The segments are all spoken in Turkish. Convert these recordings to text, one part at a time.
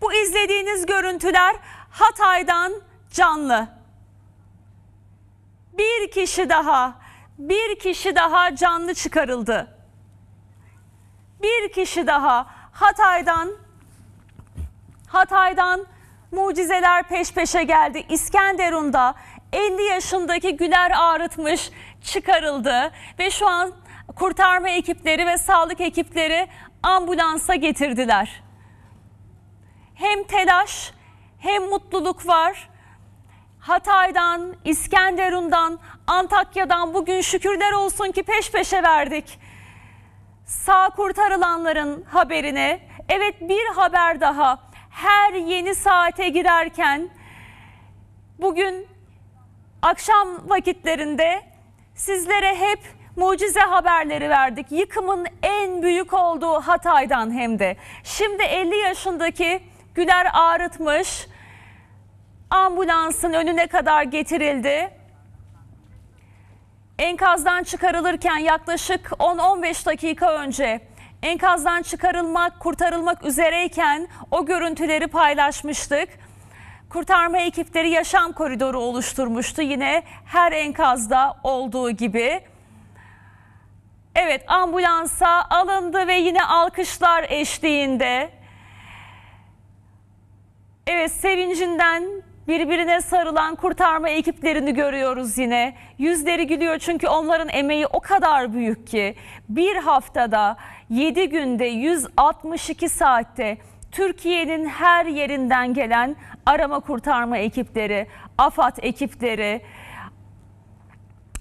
Bu izlediğiniz görüntüler Hatay'dan canlı. Bir kişi daha, bir kişi daha canlı çıkarıldı. Bir kişi daha Hatay'dan Hatay'dan mucizeler peş peşe geldi. İskenderun'da 50 yaşındaki Güler ağrıtmış çıkarıldı ve şu an kurtarma ekipleri ve sağlık ekipleri ambulansa getirdiler hem telaş hem mutluluk var. Hatay'dan, İskenderun'dan, Antakya'dan bugün şükürler olsun ki peş peşe verdik. Sağ kurtarılanların haberine. Evet bir haber daha. Her yeni saate girerken bugün akşam vakitlerinde sizlere hep mucize haberleri verdik. Yıkımın en büyük olduğu Hatay'dan hem de. Şimdi 50 yaşındaki Güler ağrıtmış. Ambulansın önüne kadar getirildi. Enkazdan çıkarılırken yaklaşık 10-15 dakika önce enkazdan çıkarılmak, kurtarılmak üzereyken o görüntüleri paylaşmıştık. Kurtarma ekipleri yaşam koridoru oluşturmuştu yine her enkazda olduğu gibi. Evet ambulansa alındı ve yine alkışlar eşliğinde Evet sevincinden birbirine sarılan kurtarma ekiplerini görüyoruz yine. Yüzleri gülüyor çünkü onların emeği o kadar büyük ki bir haftada 7 günde 162 saatte Türkiye'nin her yerinden gelen arama kurtarma ekipleri, AFAD ekipleri,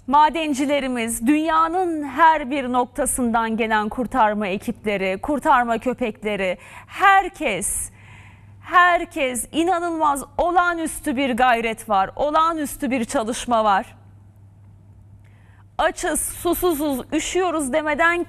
madencilerimiz, dünyanın her bir noktasından gelen kurtarma ekipleri, kurtarma köpekleri, herkes herkes inanılmaz olağanüstü bir gayret var. Olağanüstü bir çalışma var. Açız, susuzuz, üşüyoruz demeden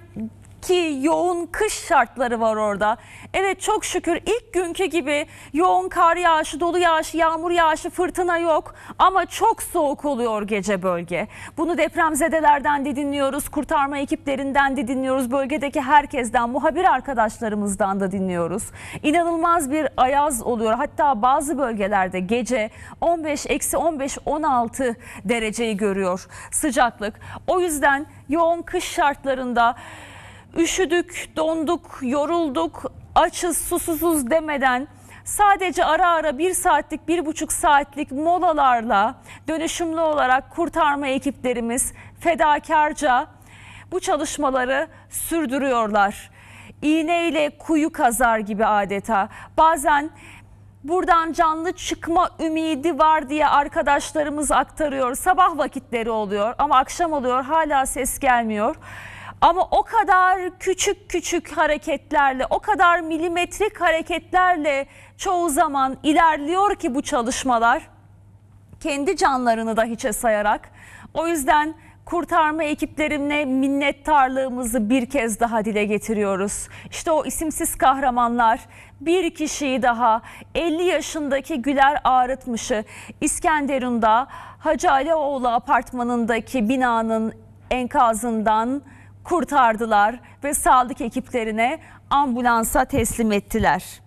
ki yoğun kış şartları var orada. Evet çok şükür ilk günkü gibi yoğun kar yağışı, dolu yağışı, yağmur yağışı, fırtına yok ama çok soğuk oluyor gece bölge. Bunu depremzedelerden de dinliyoruz, kurtarma ekiplerinden de dinliyoruz, bölgedeki herkesten, muhabir arkadaşlarımızdan da dinliyoruz. İnanılmaz bir ayaz oluyor. Hatta bazı bölgelerde gece 15 eksi 15 16 dereceyi görüyor sıcaklık. O yüzden yoğun kış şartlarında üşüdük, donduk, yorulduk, açız, susuzuz demeden sadece ara ara bir saatlik, bir buçuk saatlik molalarla dönüşümlü olarak kurtarma ekiplerimiz fedakarca bu çalışmaları sürdürüyorlar. İğneyle kuyu kazar gibi adeta. Bazen buradan canlı çıkma ümidi var diye arkadaşlarımız aktarıyor. Sabah vakitleri oluyor ama akşam oluyor hala ses gelmiyor. Ama o kadar küçük küçük hareketlerle, o kadar milimetrik hareketlerle çoğu zaman ilerliyor ki bu çalışmalar kendi canlarını da hiçe sayarak. O yüzden kurtarma ekiplerimle minnettarlığımızı bir kez daha dile getiriyoruz. İşte o isimsiz kahramanlar bir kişiyi daha 50 yaşındaki Güler Ağrıtmış'ı İskenderun'da Hacı Alioğlu apartmanındaki binanın enkazından kurtardılar ve sağlık ekiplerine ambulansa teslim ettiler.